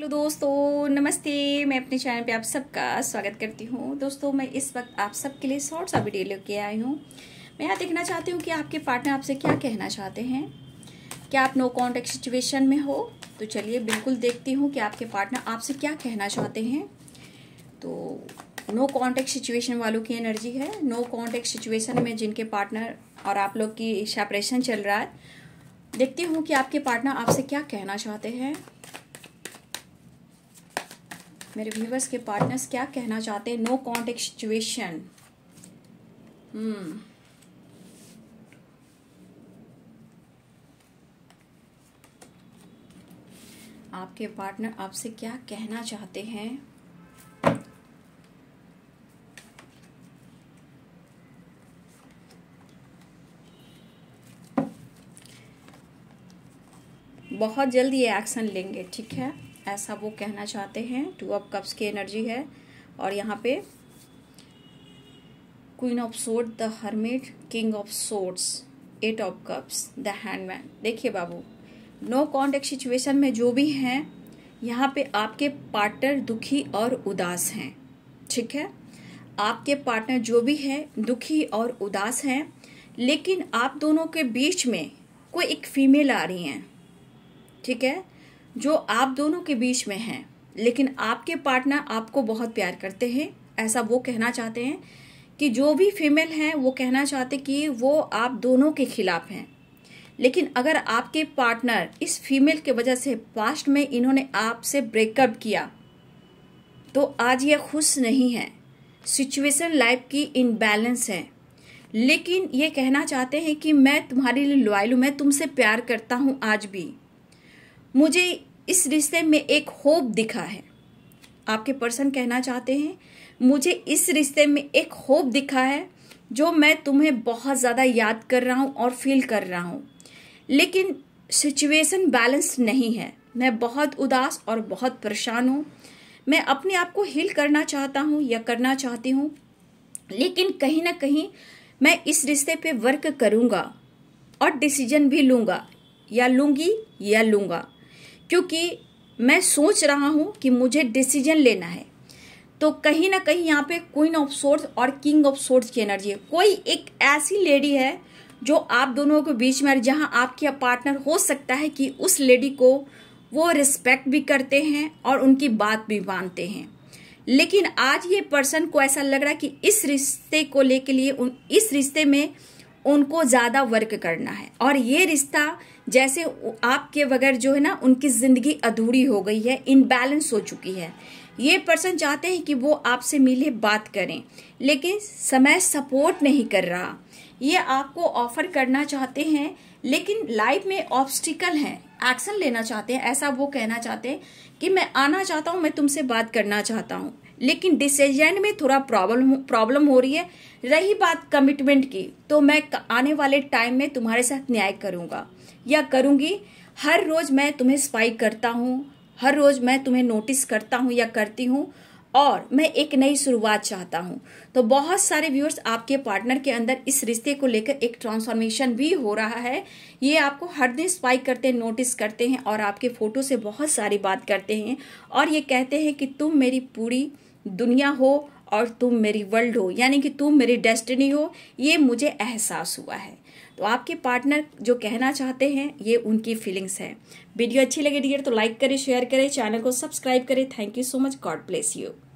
hello दोस्तों नमस्ते मैं अपने चैनल पे आप सबका स्वागत करती हूँ दोस्तों मैं इस वक्त आप सबके लिए शॉर्ट सा वीडियो लेके आई हूँ मैं यहाँ देखना चाहती हूँ कि आपके पार्टनर आपसे क्या कहना चाहते हैं क्या आप नो कॉन्टेक्ट सिचुएशन में हो तो चलिए बिल्कुल देखती हूँ कि आपके पार्टनर आपसे क्या कहना चाहते हैं तो नो कॉन्टेक्ट सिचुएशन वालों की एनर्जी है नो कॉन्टेक्ट सिचुएशन में जिनके पार्टनर और आप लोग की सेपरेशन चल रहा है देखती हूँ कि आपके पार्टनर आपसे क्या कहना चाहते हैं मेरे व्यूवर्स के पार्टनर्स क्या कहना चाहते हैं नो कॉन्टेक्ट सिचुएशन हम्म आपके पार्टनर आपसे क्या कहना चाहते हैं बहुत जल्दी एक्शन लेंगे ठीक है ऐसा वो कहना चाहते हैं टू ऑफ कप्स की एनर्जी है और यहाँ पे queen of swords the hermit king of swords eight of cups the hanged man देखिए बाबू नो कॉन्टेक्ट सिचुएशन में जो भी हैं यहाँ पे आपके पार्टनर दुखी और उदास हैं ठीक है आपके पार्टनर जो भी है दुखी और उदास हैं लेकिन आप दोनों के बीच में कोई एक फीमेल आ रही हैं ठीक है जो आप दोनों के बीच में है लेकिन आपके पार्टनर आपको बहुत प्यार करते हैं ऐसा वो कहना चाहते हैं कि जो भी फीमेल हैं वो कहना चाहते कि वो आप दोनों के खिलाफ हैं लेकिन अगर आपके पार्टनर इस फीमेल के वजह से पास्ट में इन्होंने आपसे ब्रेकअप किया तो आज ये खुश नहीं है सिचुएशन लाइफ की इनबैलेंस है लेकिन ये कहना चाहते हैं कि मैं तुम्हारे लिए लॉयल हूँ मैं तुमसे प्यार करता हूँ आज भी मुझे इस रिश्ते में एक होप दिखा है आपके पर्सन कहना चाहते हैं मुझे इस रिश्ते में एक होप दिखा है जो मैं तुम्हें बहुत ज़्यादा याद कर रहा हूँ और फील कर रहा हूँ लेकिन सिचुएशन बैलेंस नहीं है मैं बहुत उदास और बहुत परेशान हूँ मैं अपने आप को हील करना चाहता हूँ या करना चाहती हूँ लेकिन कहीं ना कहीं मैं इस रिश्ते पे वर्क करूँगा और डिसीजन भी लूँगा या लूँगी या लूँगा क्योंकि मैं सोच रहा हूं कि मुझे डिसीजन लेना है तो कहीं ना कहीं यहाँ पे क्वीन ऑफ सोर्स और किंग ऑफ सोर्स की एनर्जी है कोई एक ऐसी लेडी है जो आप दोनों के बीच में जहाँ आपकी पार्टनर हो सकता है कि उस लेडी को वो रिस्पेक्ट भी करते हैं और उनकी बात भी मानते हैं लेकिन आज ये पर्सन को ऐसा लग रहा है कि इस रिश्ते को लेके लिए उन इस रिश्ते में उनको ज़्यादा वर्क करना है और ये रिश्ता जैसे आपके बगैर जो है ना उनकी ज़िंदगी अधूरी हो गई है इनबैलेंस हो चुकी है ये पर्सन चाहते हैं कि वो आपसे मिले बात करें लेकिन समय सपोर्ट नहीं कर रहा ये आपको ऑफर करना चाहते हैं लेकिन लाइफ में ऑब्स्टिकल हैं एक्शन लेना चाहते हैं ऐसा वो कहना चाहते हैं कि मैं आना चाहता हूँ मैं तुमसे बात करना चाहता हूँ लेकिन डिसीजन में थोड़ा प्रॉब्लम प्रॉब्लम हो रही है रही बात कमिटमेंट की तो मैं आने वाले टाइम में तुम्हारे साथ न्याय करूंगा या करूंगी हर रोज़ मैं तुम्हें स्पाइक करता हूँ हर रोज़ मैं तुम्हें नोटिस करता हूँ या करती हूँ और मैं एक नई शुरुआत चाहता हूँ तो बहुत सारे व्यूअर्स आपके पार्टनर के अंदर इस रिश्ते को लेकर एक ट्रांसफॉर्मेशन भी हो रहा है ये आपको हर दिन स्पाइक करते नोटिस करते हैं और आपके फोटो से बहुत सारी बात करते हैं और ये कहते हैं कि तुम मेरी पूरी दुनिया हो और तुम मेरी वर्ल्ड हो यानी कि तुम मेरी डेस्टिनी हो ये मुझे एहसास हुआ है तो आपके पार्टनर जो कहना चाहते हैं ये उनकी फीलिंग्स है वीडियो अच्छी लगे डियर तो लाइक करें शेयर करें चैनल को सब्सक्राइब करें thank you so much God bless you